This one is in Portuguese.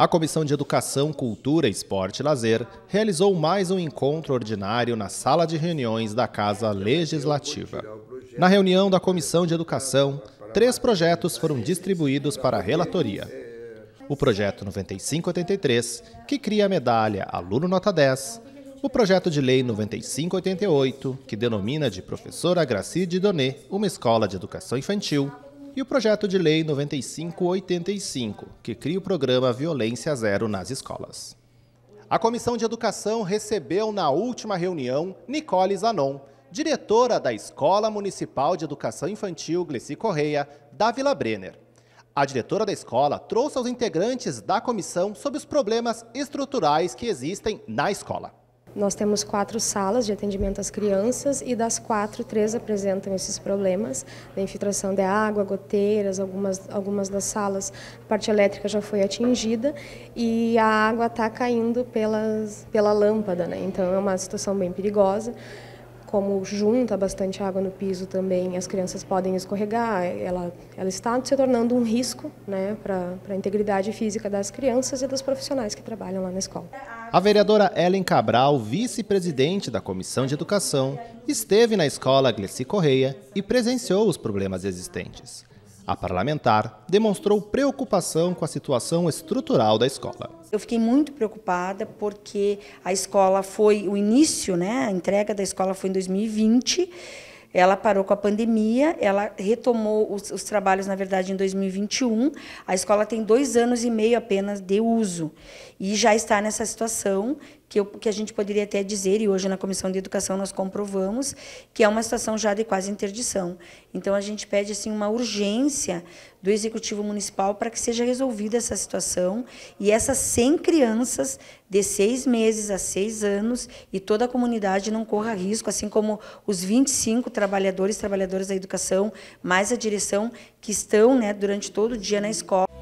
A Comissão de Educação, Cultura, Esporte e Lazer realizou mais um encontro ordinário na sala de reuniões da Casa Legislativa. Na reunião da Comissão de Educação, três projetos foram distribuídos para a relatoria. O projeto 9583, que cria a medalha Aluno Nota 10, o projeto de lei 9588, que denomina de Professora Gracide Donet uma escola de educação infantil, e o projeto de lei 9585, que cria o programa Violência Zero nas escolas. A Comissão de Educação recebeu na última reunião Nicole Zanon, diretora da Escola Municipal de Educação Infantil Gleci Correia, da Vila Brenner. A diretora da escola trouxe aos integrantes da comissão sobre os problemas estruturais que existem na escola. Nós temos quatro salas de atendimento às crianças e das quatro, três apresentam esses problemas da infiltração de água, goteiras, algumas, algumas das salas, a parte elétrica já foi atingida e a água está caindo pelas, pela lâmpada, né? então é uma situação bem perigosa como junta bastante água no piso também, as crianças podem escorregar, ela, ela está se tornando um risco né, para a integridade física das crianças e dos profissionais que trabalham lá na escola. A vereadora Ellen Cabral, vice-presidente da Comissão de Educação, esteve na escola Gleci Correia e presenciou os problemas existentes. A parlamentar demonstrou preocupação com a situação estrutural da escola. Eu fiquei muito preocupada porque a escola foi o início, né? A entrega da escola foi em 2020. Ela parou com a pandemia, ela retomou os, os, trabalhos, na verdade, em 2021. A escola tem dois anos e meio apenas de uso e já está nessa situação que, eu, que a gente poderia até dizer, e hoje na Comissão de Educação nós comprovamos, que é uma situação já de quase interdição. Então, a gente pede assim, uma urgência do Executivo Municipal para que seja resolvida essa situação e essas 100 crianças de seis meses a seis anos e toda a comunidade não corra risco, assim como os 25 trabalhadores e trabalhadoras da educação, mais a direção que estão né, durante todo o dia na escola.